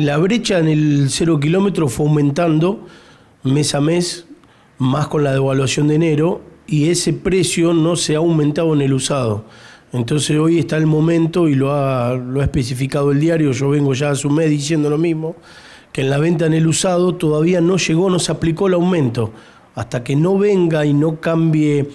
la brecha en el cero kilómetro fue aumentando mes a mes, más con la devaluación de enero, y ese precio no se ha aumentado en el usado. Entonces hoy está el momento y lo ha, lo ha especificado el diario, yo vengo ya a su mes diciendo lo mismo, que en la venta en el usado todavía no llegó, no se aplicó el aumento. Hasta que no venga y no cambie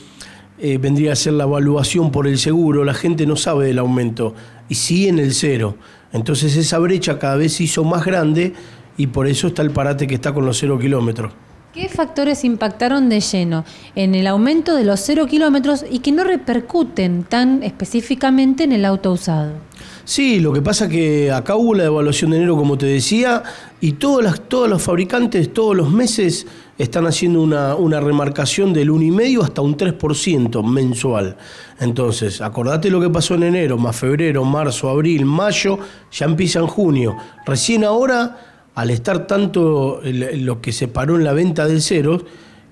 eh, vendría a ser la evaluación por el seguro, la gente no sabe del aumento y sí en el cero. Entonces esa brecha cada vez se hizo más grande y por eso está el parate que está con los cero kilómetros. ¿Qué factores impactaron de lleno en el aumento de los cero kilómetros y que no repercuten tan específicamente en el auto usado? Sí, lo que pasa que acá hubo la evaluación de enero, como te decía, y todos los fabricantes, todos los meses están haciendo una, remarcación del 1,5 hasta un 3% mensual. Entonces, acordate lo que pasó en enero, más febrero, marzo, abril, mayo, ya empieza en junio. Recién ahora, al estar tanto lo que se paró en la venta del cero,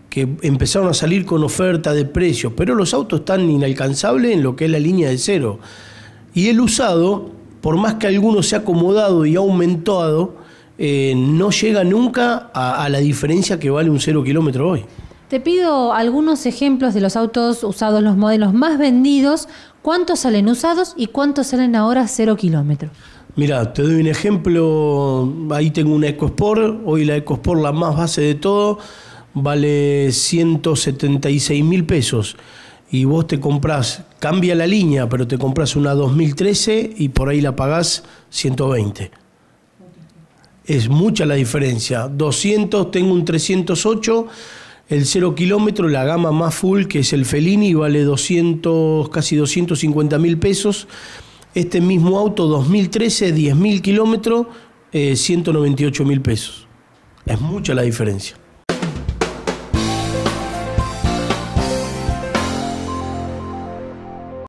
que empezaron a salir con oferta de precios, pero los autos están inalcanzables en lo que es la línea de cero. Y el usado, por más que alguno se ha acomodado y ha aumentado, eh, no llega nunca a, la diferencia que vale un cero kilómetro hoy. Te pido algunos ejemplos de los autos usados, los modelos más vendidos, cuántos salen usados y cuántos salen ahora cero kilómetro. Mira, te doy un ejemplo, ahí tengo una EcoSport, hoy la EcoSport, la más base de todo, vale 176 mil pesos y vos te compras, cambia la línea, pero te compras una 2013 y por ahí la pagás 120 es mucha la diferencia. 200, tengo un 308, el 0 kilómetro, la gama más full, que es el Felini, vale 200, casi 250 mil pesos. Este mismo auto, 2013, 10 mil kilómetros, 198 eh, mil pesos. Es mucha la diferencia.